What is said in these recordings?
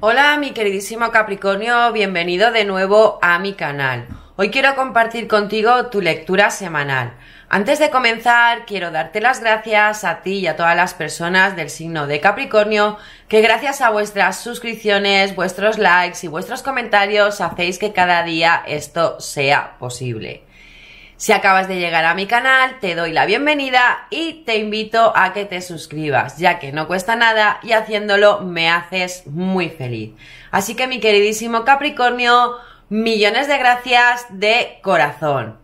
Hola mi queridísimo Capricornio, bienvenido de nuevo a mi canal. Hoy quiero compartir contigo tu lectura semanal. Antes de comenzar, quiero darte las gracias a ti y a todas las personas del signo de Capricornio que gracias a vuestras suscripciones, vuestros likes y vuestros comentarios hacéis que cada día esto sea posible. Si acabas de llegar a mi canal, te doy la bienvenida y te invito a que te suscribas, ya que no cuesta nada y haciéndolo me haces muy feliz. Así que mi queridísimo Capricornio, millones de gracias de corazón.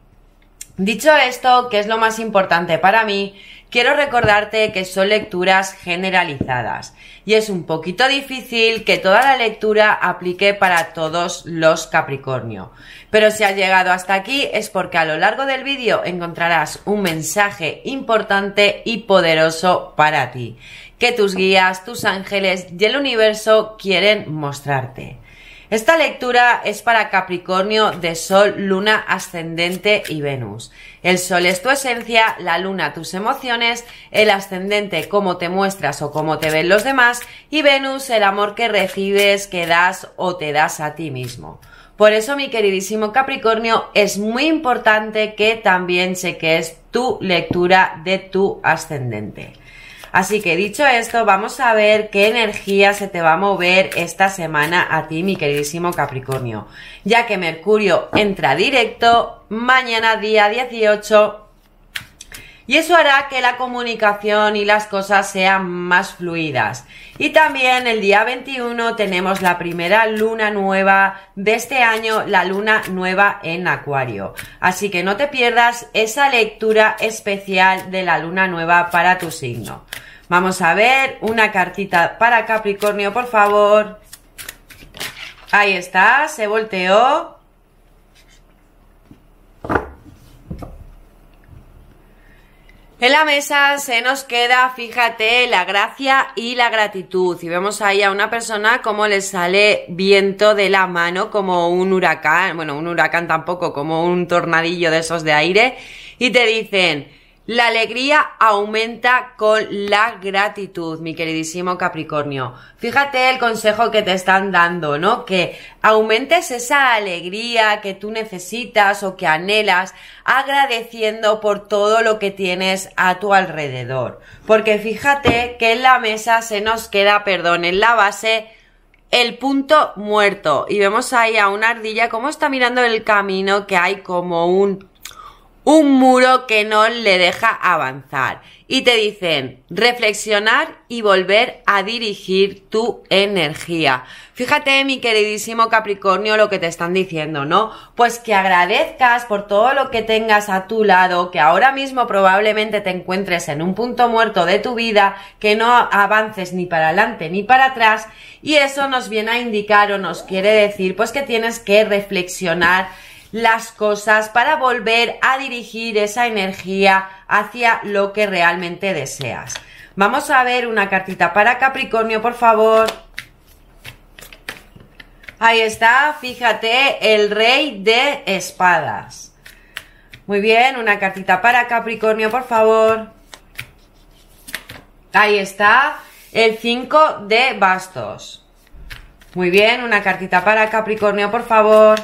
Dicho esto, que es lo más importante para mí, quiero recordarte que son lecturas generalizadas y es un poquito difícil que toda la lectura aplique para todos los Capricornio. Pero si has llegado hasta aquí es porque a lo largo del vídeo encontrarás un mensaje importante y poderoso para ti, que tus guías, tus ángeles y el universo quieren mostrarte. Esta lectura es para Capricornio de Sol, Luna, Ascendente y Venus. El sol es tu esencia, la luna tus emociones, el ascendente cómo te muestras o cómo te ven los demás y Venus el amor que recibes, que das o te das a ti mismo. Por eso, mi queridísimo Capricornio, es muy importante que también es tu lectura de tu ascendente. Así que dicho esto, vamos a ver qué energía se te va a mover esta semana a ti, mi queridísimo Capricornio. Ya que Mercurio entra directo mañana día 18 y eso hará que la comunicación y las cosas sean más fluidas. Y también el día 21 tenemos la primera luna nueva de este año, la luna nueva en Acuario. Así que no te pierdas esa lectura especial de la luna nueva para tu signo. Vamos a ver, una cartita para Capricornio, por favor. Ahí está, se volteó. En la mesa se nos queda, fíjate, la gracia y la gratitud. Y vemos ahí a una persona como le sale viento de la mano, como un huracán, bueno, un huracán tampoco, como un tornadillo de esos de aire. Y te dicen, la alegría aumenta con la gratitud, mi queridísimo Capricornio. Fíjate el consejo que te están dando, ¿no? Que aumentes esa alegría que tú necesitas o que anhelas agradeciendo por todo lo que tienes a tu alrededor. Porque fíjate que en la mesa se nos queda, perdón, en la base el punto muerto. Y vemos ahí a una ardilla cómo está mirando el camino que hay como un un muro que no le deja avanzar. Y te dicen reflexionar y volver a dirigir tu energía. Fíjate, mi queridísimo Capricornio, lo que te están diciendo, ¿no? Pues que agradezcas por todo lo que tengas a tu lado, que ahora mismo probablemente te encuentres en un punto muerto de tu vida, que no avances ni para adelante ni para atrás, y eso nos viene a indicar o nos quiere decir, pues que tienes que reflexionar las cosas para volver a dirigir esa energía hacia lo que realmente deseas. Vamos a ver una cartita para Capricornio, por favor. Ahí está, fíjate, el rey de espadas. Muy bien, una cartita para Capricornio, por favor. Ahí está, el 5 de bastos. Muy bien, una cartita para Capricornio, por favor.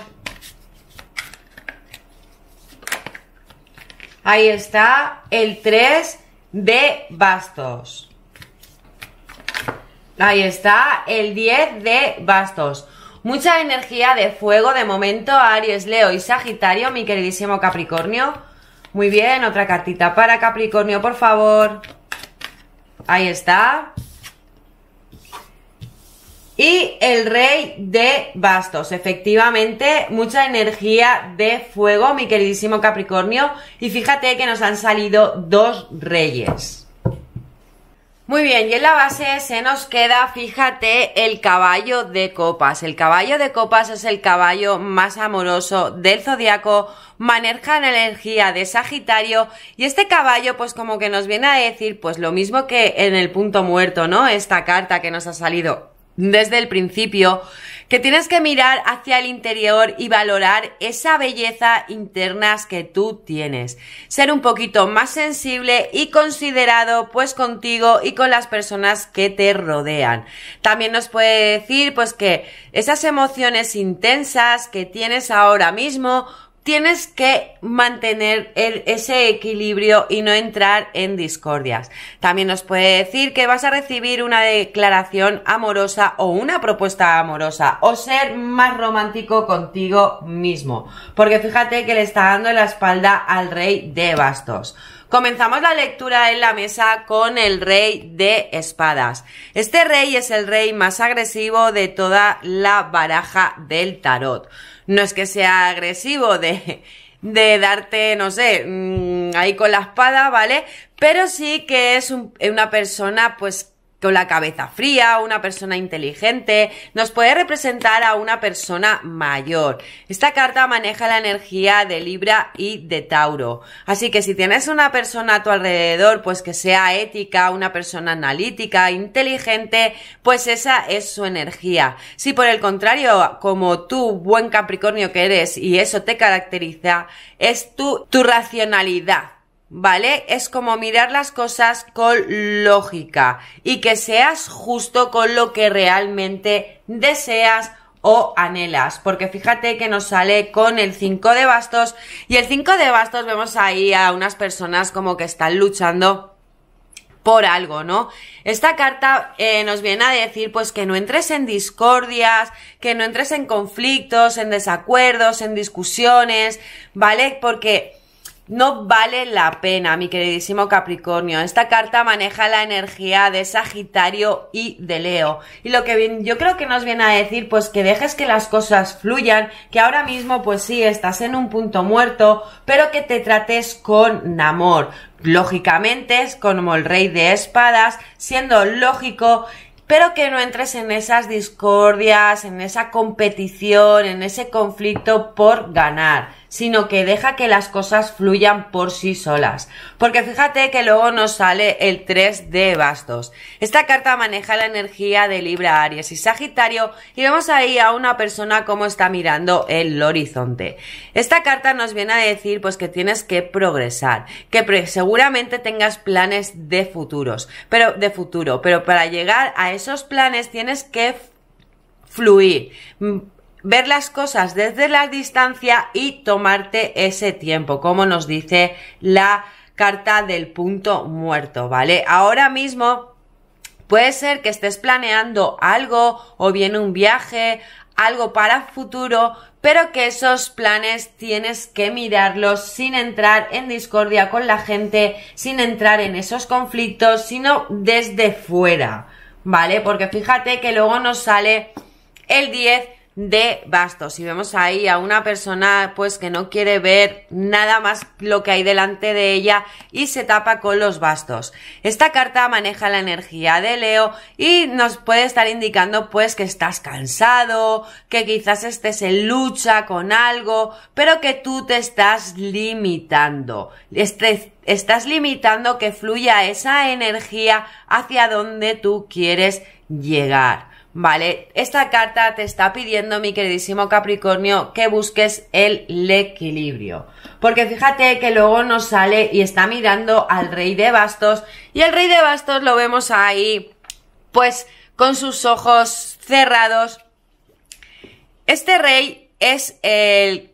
Ahí está el 3 de bastos. Ahí está el 10 de bastos. Mucha energía de fuego de momento Aries, Leo y Sagitario, mi queridísimo Capricornio. Muy bien, otra cartita para Capricornio, por favor. Ahí está. Y el rey de bastos, efectivamente, mucha energía de fuego, mi queridísimo Capricornio. Y fíjate que nos han salido dos reyes. Muy bien, y en la base se nos queda, fíjate, el caballo de copas. El caballo de copas es el caballo más amoroso del zodiaco, maneja la energía de Sagitario y este caballo pues como que nos viene a decir pues lo mismo que en el punto muerto, ¿no? Esta carta que nos ha salido desde el principio, que tienes que mirar hacia el interior y valorar esa belleza interna que tú tienes. Ser un poquito más sensible y considerado pues contigo y con las personas que te rodean. También nos puede decir pues que esas emociones intensas que tienes ahora mismo tienes que mantener ese equilibrio y no entrar en discordias. También nos puede decir que vas a recibir una declaración amorosa o una propuesta amorosa o ser más romántico contigo mismo. Porque fíjate que le está dando la espalda al rey de bastos. Comenzamos la lectura en la mesa con el rey de espadas. Este rey es el rey más agresivo de toda la baraja del tarot. No es que sea agresivo de, de darte, no sé, mm, ahí con la espada, ¿vale? Pero sí que es una persona pues con la cabeza fría, una persona inteligente, nos puede representar a una persona mayor. Esta carta maneja la energía de Libra y de Tauro. Así que si tienes una persona a tu alrededor, pues que sea ética, una persona analítica, inteligente, pues esa es su energía. Si por el contrario, como tú, buen Capricornio que eres, y eso te caracteriza, es tu, tu racionalidad ¿vale? Es como mirar las cosas con lógica y que seas justo con lo que realmente deseas o anhelas, porque fíjate que nos sale con el 5 de bastos y el 5 de bastos vemos ahí a unas personas como que están luchando por algo, ¿no? Esta carta eh, nos viene a decir pues que no entres en discordias, que no entres en conflictos, en desacuerdos, en discusiones, ¿vale? Porque no vale la pena, mi queridísimo Capricornio. Esta carta maneja la energía de Sagitario y de Leo. Y lo que yo creo que nos viene a decir, pues que dejes que las cosas fluyan, que ahora mismo, pues sí, estás en un punto muerto, pero que te trates con amor. Lógicamente, es como el rey de espadas, siendo lógico pero que no entres en esas discordias, en esa competición, en ese conflicto por ganar sino que deja que las cosas fluyan por sí solas. Porque fíjate que luego nos sale el 3 de bastos. Esta carta maneja la energía de Libra, Aries y Sagitario y vemos ahí a una persona como está mirando el horizonte. Esta carta nos viene a decir pues que tienes que progresar, que seguramente tengas planes de futuros, pero de futuro, pero para llegar a esos planes tienes que fluir, mm, ver las cosas desde la distancia y tomarte ese tiempo, como nos dice la carta del punto muerto, ¿vale? Ahora mismo puede ser que estés planeando algo o bien un viaje, algo para futuro, pero que esos planes tienes que mirarlos sin entrar en discordia con la gente, sin entrar en esos conflictos, sino desde fuera, ¿vale? Porque fíjate que luego nos sale el 10 de bastos. Y vemos ahí a una persona pues que no quiere ver nada más lo que hay delante de ella y se tapa con los bastos. Esta carta maneja la energía de Leo y nos puede estar indicando pues que estás cansado, que quizás estés en lucha con algo, pero que tú te estás limitando. Este, estás limitando que fluya esa energía hacia donde tú quieres llegar. Vale, esta carta te está pidiendo, mi queridísimo Capricornio, que busques el equilibrio. Porque fíjate que luego nos sale y está mirando al rey de bastos. Y el rey de bastos lo vemos ahí, pues, con sus ojos cerrados. Este rey es el,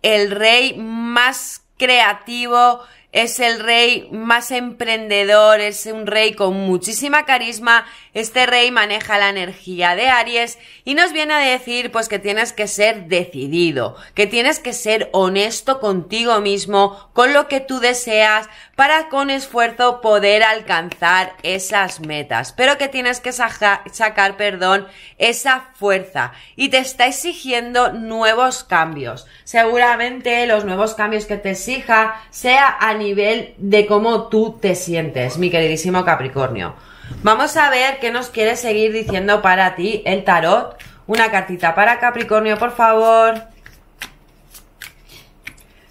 el rey más creativo, es el rey más emprendedor, es un rey con muchísima carisma, este rey maneja la energía de Aries y nos viene a decir pues que tienes que ser decidido, que tienes que ser honesto contigo mismo, con lo que tú deseas, para con esfuerzo poder alcanzar esas metas, pero que tienes que sacar, perdón, esa fuerza y te está exigiendo nuevos cambios. Seguramente los nuevos cambios que te exija sea a nivel de cómo tú te sientes, mi queridísimo Capricornio. Vamos a ver qué nos quiere seguir diciendo para ti el tarot. Una cartita para Capricornio, por favor.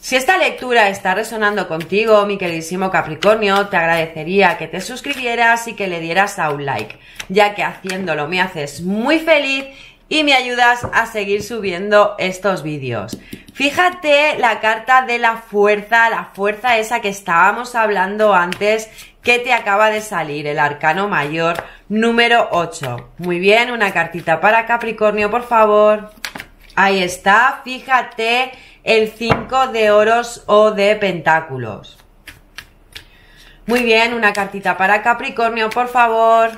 Si esta lectura está resonando contigo, mi queridísimo Capricornio, te agradecería que te suscribieras y que le dieras a un like, ya que haciéndolo me haces muy feliz y me ayudas a seguir subiendo estos vídeos. Fíjate la carta de la fuerza, la fuerza esa que estábamos hablando antes, que te acaba de salir, el arcano mayor número 8. Muy bien, una cartita para Capricornio, por favor. Ahí está, fíjate el 5 de oros o de pentáculos. Muy bien, una cartita para Capricornio, por favor.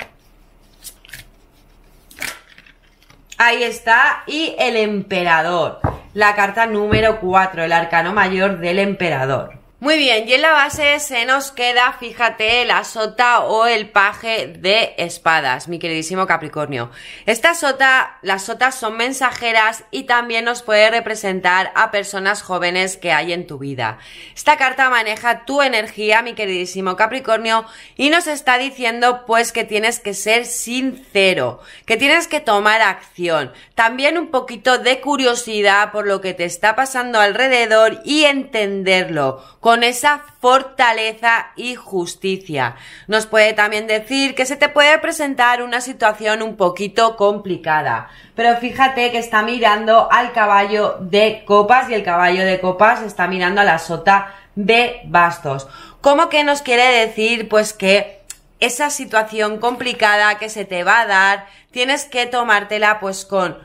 Ahí está, y el emperador, la carta número 4, el arcano mayor del emperador. Muy bien, y en la base se nos queda, fíjate, la sota o el paje de espadas, mi queridísimo Capricornio. Esta sota, las sotas son mensajeras y también nos puede representar a personas jóvenes que hay en tu vida. Esta carta maneja tu energía, mi queridísimo Capricornio, y nos está diciendo pues que tienes que ser sincero, que tienes que tomar acción, también un poquito de curiosidad por lo que te está pasando alrededor y entenderlo con esa fortaleza y justicia. Nos puede también decir que se te puede presentar una situación un poquito complicada, pero fíjate que está mirando al caballo de copas y el caballo de copas está mirando a la sota de bastos. ¿Cómo que nos quiere decir? Pues que esa situación complicada que se te va a dar, tienes que tomártela pues con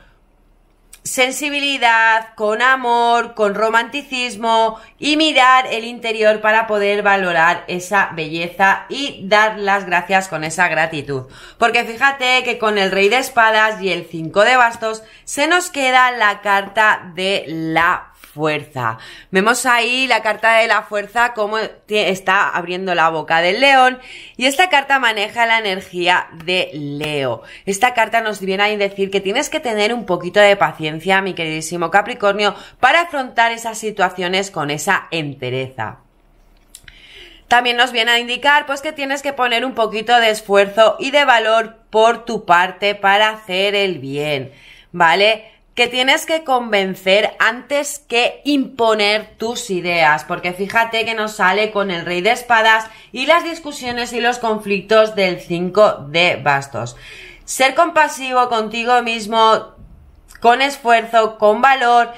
sensibilidad, con amor, con romanticismo y mirar el interior para poder valorar esa belleza y dar las gracias con esa gratitud. Porque fíjate que con el Rey de Espadas y el cinco de Bastos se nos queda la carta de la fuerza. Vemos ahí la carta de la fuerza, cómo está abriendo la boca del león. Y esta carta maneja la energía de Leo. Esta carta nos viene a decir que tienes que tener un poquito de paciencia, mi queridísimo Capricornio, para afrontar esas situaciones con esa entereza. También nos viene a indicar pues que tienes que poner un poquito de esfuerzo y de valor por tu parte para hacer el bien, ¿vale? que tienes que convencer antes que imponer tus ideas, porque fíjate que nos sale con el rey de espadas y las discusiones y los conflictos del 5 de bastos. Ser compasivo contigo mismo, con esfuerzo, con valor,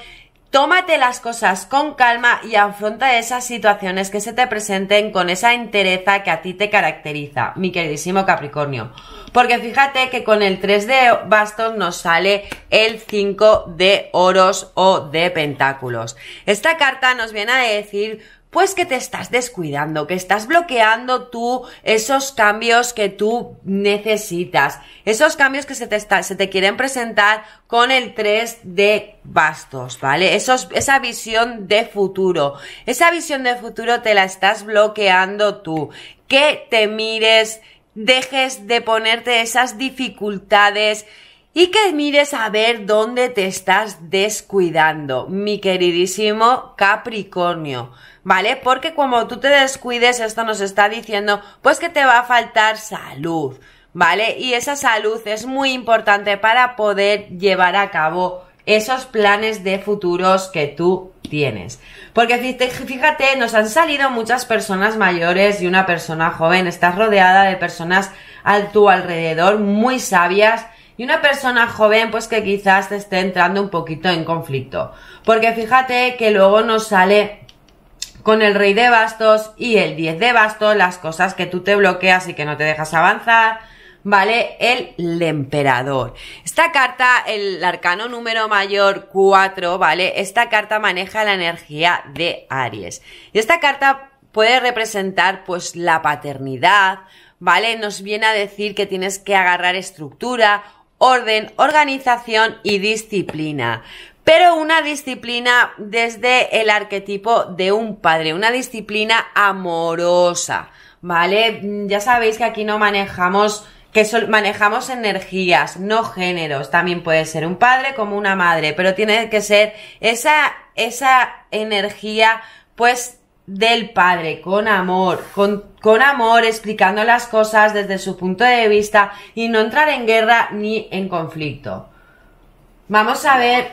Tómate las cosas con calma y afronta esas situaciones que se te presenten con esa entereza que a ti te caracteriza, mi queridísimo Capricornio porque fíjate que con el 3 de bastos nos sale el 5 de oros o de pentáculos. Esta carta nos viene a decir pues que te estás descuidando, que estás bloqueando tú esos cambios que tú necesitas, esos cambios que se te, quieren presentar con el 3 de bastos, ¿vale? esa visión de futuro, esa visión de futuro te la estás bloqueando tú, que te mires, dejes de ponerte esas dificultades y que mires a ver dónde te estás descuidando, mi queridísimo Capricornio, ¿vale? Porque como tú te descuides, esto nos está diciendo, pues que te va a faltar salud, ¿vale? Y esa salud es muy importante para poder llevar a cabo esos planes de futuros que tú tienes. Porque fíjate, nos han salido muchas personas mayores y una persona joven. Estás rodeada de personas a tu alrededor muy sabias y una persona joven pues que quizás te esté entrando un poquito en conflicto. Porque fíjate que luego nos sale con el rey de bastos y el 10 de bastos las cosas que tú te bloqueas y que no te dejas avanzar ¿vale? El emperador. Esta carta, el arcano número mayor 4, ¿vale? Esta carta maneja la energía de Aries. Y esta carta puede representar pues la paternidad, ¿vale? Nos viene a decir que tienes que agarrar estructura, orden, organización y disciplina pero una disciplina desde el arquetipo de un padre, una disciplina amorosa, ¿vale? Ya sabéis que aquí no manejamos que manejamos energías, no géneros. También puede ser un padre como una madre, pero tiene que ser esa, esa energía, pues, del padre, con amor, con, con amor, explicando las cosas desde su punto de vista y no entrar en guerra ni en conflicto. Vamos a ver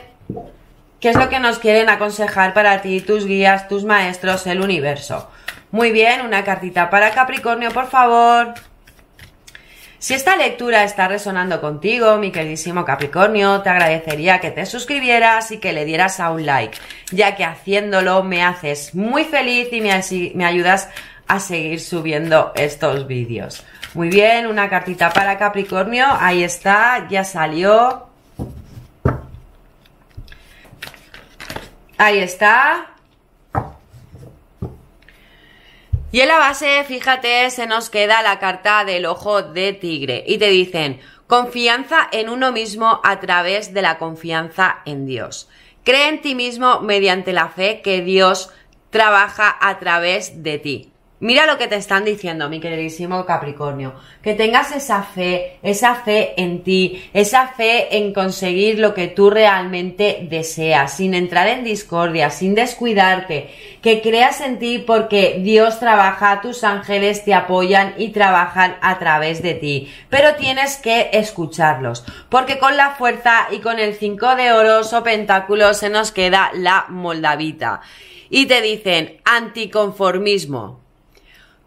qué es lo que nos quieren aconsejar para ti, tus guías, tus maestros, el universo. Muy bien, una cartita para Capricornio, por favor. Si esta lectura está resonando contigo, mi queridísimo Capricornio, te agradecería que te suscribieras y que le dieras a un like, ya que haciéndolo me haces muy feliz y me, ayudas a seguir subiendo estos vídeos. Muy bien, una cartita para Capricornio, ahí está, ya salió. Ahí está. Y en la base, fíjate, se nos queda la carta del ojo de tigre y te dicen, confianza en uno mismo a través de la confianza en Dios. Cree en ti mismo mediante la fe que Dios trabaja a través de ti. Mira lo que te están diciendo, mi queridísimo Capricornio. Que tengas esa fe, esa fe en ti, esa fe en conseguir lo que tú realmente deseas, sin entrar en discordia, sin descuidarte. Que creas en ti porque Dios trabaja, tus ángeles te apoyan y trabajan a través de ti. Pero tienes que escucharlos, porque con la fuerza y con el cinco de oros o pentáculos se nos queda la moldavita. Y te dicen anticonformismo.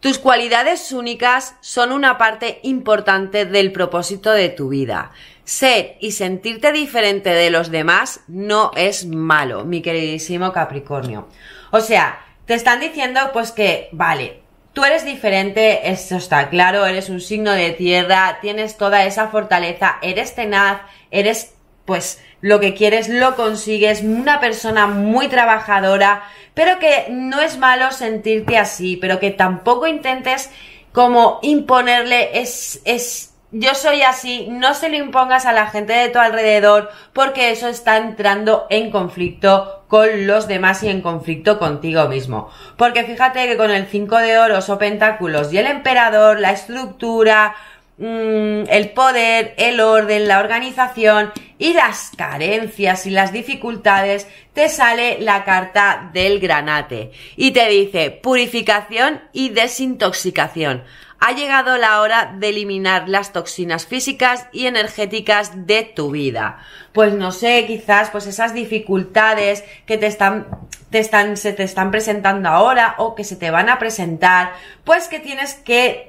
Tus cualidades únicas son una parte importante del propósito de tu vida. Ser y sentirte diferente de los demás no es malo, mi queridísimo Capricornio. O sea, te están diciendo pues que, vale, tú eres diferente, eso está claro, eres un signo de tierra, tienes toda esa fortaleza, eres tenaz, eres pues lo que quieres lo consigues, una persona muy trabajadora, pero que no es malo sentirte así, pero que tampoco intentes como imponerle es, es, yo soy así, no se lo impongas a la gente de tu alrededor porque eso está entrando en conflicto con los demás y en conflicto contigo mismo. Porque fíjate que con el 5 de oros o pentáculos y el emperador, la estructura, Mm, el poder, el orden, la organización y las carencias y las dificultades, te sale la carta del granate y te dice purificación y desintoxicación. Ha llegado la hora de eliminar las toxinas físicas y energéticas de tu vida. Pues no sé, quizás pues esas dificultades que te están te están se te están presentando ahora o que se te van a presentar, pues que tienes que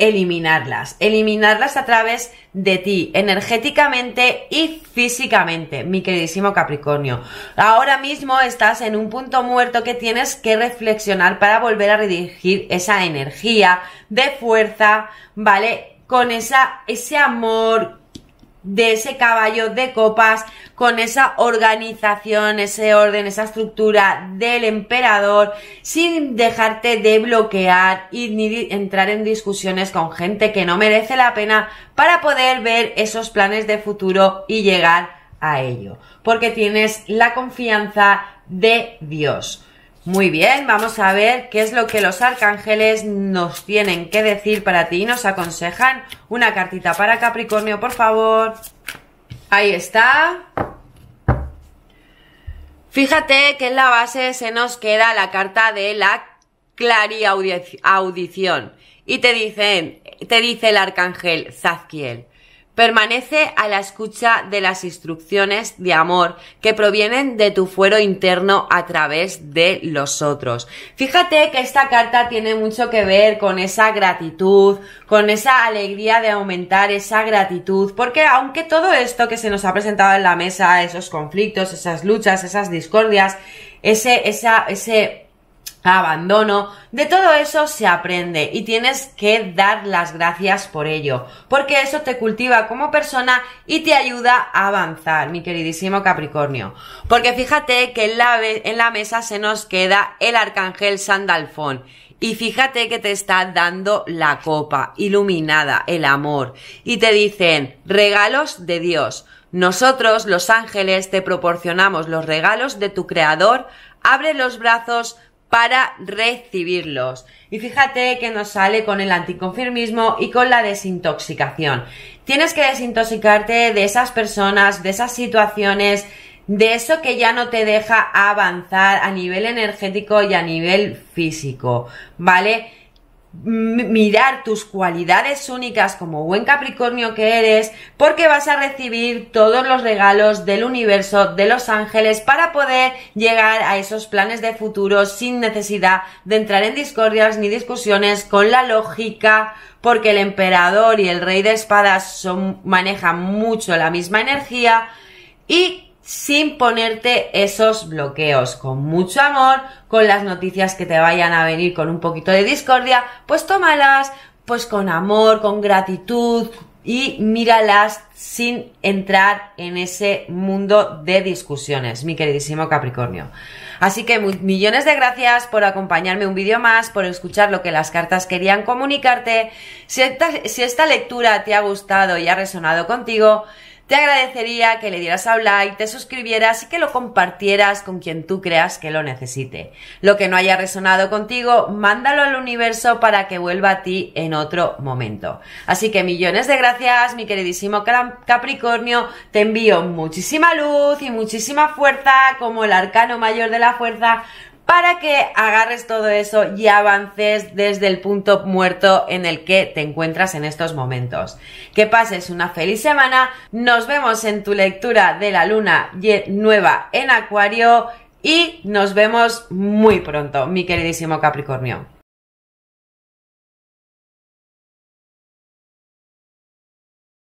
eliminarlas. Eliminarlas a través de ti, energéticamente y físicamente, mi queridísimo Capricornio. Ahora mismo estás en un punto muerto que tienes que reflexionar para volver a redirigir esa energía de fuerza, ¿vale? Con esa, ese amor, de ese caballo de copas con esa organización, ese orden, esa estructura del emperador sin dejarte de bloquear y ni entrar en discusiones con gente que no merece la pena para poder ver esos planes de futuro y llegar a ello porque tienes la confianza de Dios. Muy bien, vamos a ver qué es lo que los arcángeles nos tienen que decir para ti y nos aconsejan. Una cartita para Capricornio, por favor. Ahí está. Fíjate que en la base se nos queda la carta de la audición Y te dicen, te dice el arcángel Zazquiel Permanece a la escucha de las instrucciones de amor que provienen de tu fuero interno a través de los otros. Fíjate que esta carta tiene mucho que ver con esa gratitud, con esa alegría de aumentar esa gratitud, porque aunque todo esto que se nos ha presentado en la mesa, esos conflictos, esas luchas, esas discordias, ese, esa, ese abandono, de todo eso se aprende y tienes que dar las gracias por ello, porque eso te cultiva como persona y te ayuda a avanzar, mi queridísimo Capricornio. Porque fíjate que en la, mesa se nos queda el arcángel Sandalfón. Y fíjate que te está dando la copa, iluminada, el amor. Y te dicen, regalos de Dios. Nosotros, los ángeles, te proporcionamos los regalos de tu Creador. Abre los brazos para recibirlos. Y fíjate que nos sale con el anticonfirmismo y con la desintoxicación. Tienes que desintoxicarte de esas personas, de esas situaciones, de eso que ya no te deja avanzar a nivel energético y a nivel físico, ¿vale? mirar tus cualidades únicas como buen Capricornio que eres, porque vas a recibir todos los regalos del universo, de los ángeles, para poder llegar a esos planes de futuro sin necesidad de entrar en discordias ni discusiones con la lógica, porque el emperador y el rey de espadas son, manejan mucho la misma energía y sin ponerte esos bloqueos, con mucho amor, con las noticias que te vayan a venir con un poquito de discordia, pues tómalas, pues con amor, con gratitud y míralas sin entrar en ese mundo de discusiones, mi queridísimo Capricornio. Así que millones de gracias por acompañarme un vídeo más, por escuchar lo que las cartas querían comunicarte. Si si esta lectura te ha gustado y ha resonado contigo, te agradecería que le dieras a like, te suscribieras y que lo compartieras con quien tú creas que lo necesite. Lo que no haya resonado contigo, mándalo al universo para que vuelva a ti en otro momento. Así que millones de gracias, mi queridísimo Capricornio. Te envío muchísima luz y muchísima fuerza como el arcano mayor de la fuerza para que agarres todo eso y avances desde el punto muerto en el que te encuentras en estos momentos. Que pases una feliz semana, nos vemos en tu lectura de la luna nueva en Acuario y nos vemos muy pronto, mi queridísimo Capricornio.